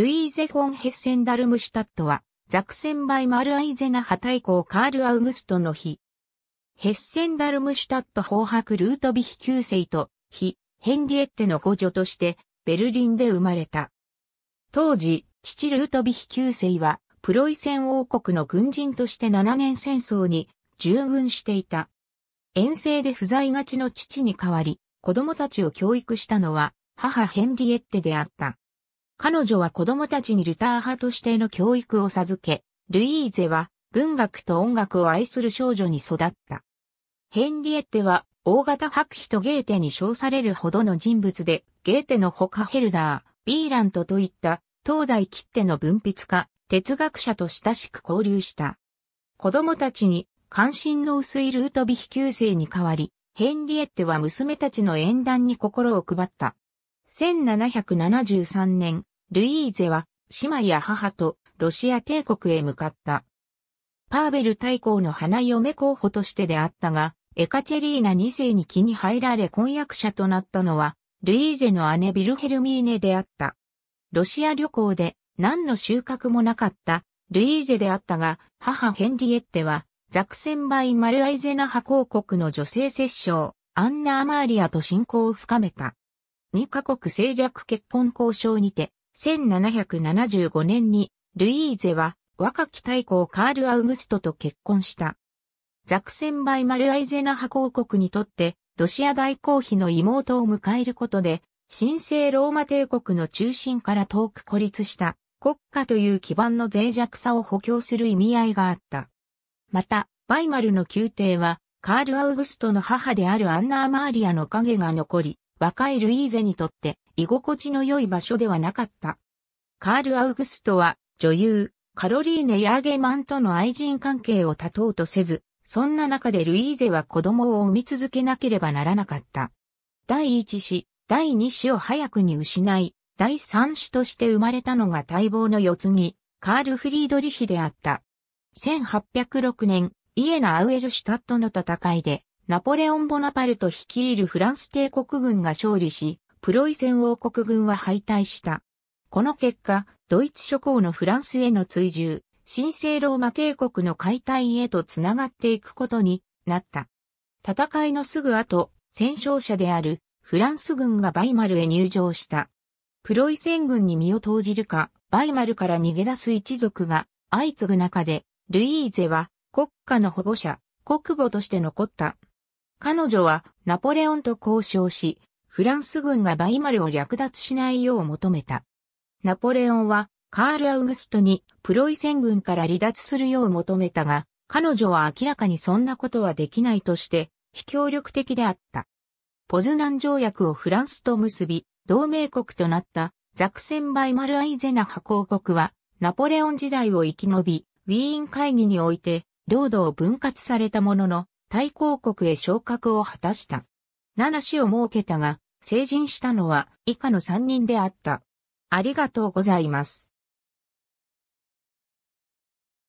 ルイーゼ・フォン・ヘッセン・ダルムシュタットは、ザクセンバイ・マルアイゼナ派対抗カール・アウグストの日。ヘッセン・ダルムシュタット法白ルートビヒ9世と、非、ヘンリエッテの五女として、ベルリンで生まれた。当時、父ルートビヒ9世は、プロイセン王国の軍人として7年戦争に従軍していた。遠征で不在がちの父に代わり、子供たちを教育したのは、母ヘンリエッテであった。彼女は子供たちにルター派としての教育を授け、ルイーゼは文学と音楽を愛する少女に育った。ヘンリエッテは大型白皮とゲーテに称されるほどの人物で、ゲーテのほかヘルダー、ビーラントといった当代切手の文筆家、哲学者と親しく交流した。子供たちに関心の薄いルートビヒ旧生に代わり、ヘンリエッテは娘たちの縁談に心を配った。1773年、ルイーゼは姉妹や母とロシア帝国へ向かった。パーベル大公の花嫁候補としてであったが、エカチェリーナ2世に気に入られ婚約者となったのは、ルイーゼの姉ビルヘルミーネであった。ロシア旅行で何の収穫もなかったルイーゼであったが、母ヘンリエッテは、ザクセンバイ・マルアイゼナ派公国の女性摂政、アンナ・アマーリアと親交を深めた。二カ国政略結婚交渉にて、1775年にルイーゼは若き大公カール・アウグストと結婚した。ザクセンバイマルアイゼナ派公国にとってロシア大公妃の妹を迎えることで神聖ローマ帝国の中心から遠く孤立した国家という基盤の脆弱さを補強する意味合いがあった。また、バイマルの宮廷はカール・アウグストの母であるアンナ・アマーリアの影が残り、若いルイーゼにとって居心地の良い場所ではなかった。カール・アウグストは女優、カロリーネ・ヤーゲマンとの愛人関係を断とうとせず、そんな中でルイーゼは子供を産み続けなければならなかった。第一子、第二子を早くに失い、第三子として生まれたのが待望の四つぎ、カール・フリードリヒであった。1806年、イエナ・アウエルシュタットの戦いで、ナポレオン・ボナパルト率いるフランス帝国軍が勝利し、プロイセン王国軍は敗退した。この結果、ドイツ諸侯のフランスへの追従、神聖ローマ帝国の解体へとつながっていくことになった。戦いのすぐ後、戦勝者であるフランス軍がバイマルへ入城した。プロイセン軍に身を投じるか、バイマルから逃げ出す一族が相次ぐ中で、ルイーゼは国家の保護者、国母として残った。彼女はナポレオンと交渉し、フランス軍がバイマルを略奪しないよう求めた。ナポレオンはカール・アウグストにプロイセン軍から離脱するよう求めたが、彼女は明らかにそんなことはできないとして、非協力的であった。ポズナン条約をフランスと結び、同盟国となったザクセン・バイマル・アイゼナ派公国は、ナポレオン時代を生き延び、ウィーン会議において、領土を分割されたものの、対抗国へ昇格を果たした。七子を設けたが、成人したのは以下の3人であった。ありがとうございます。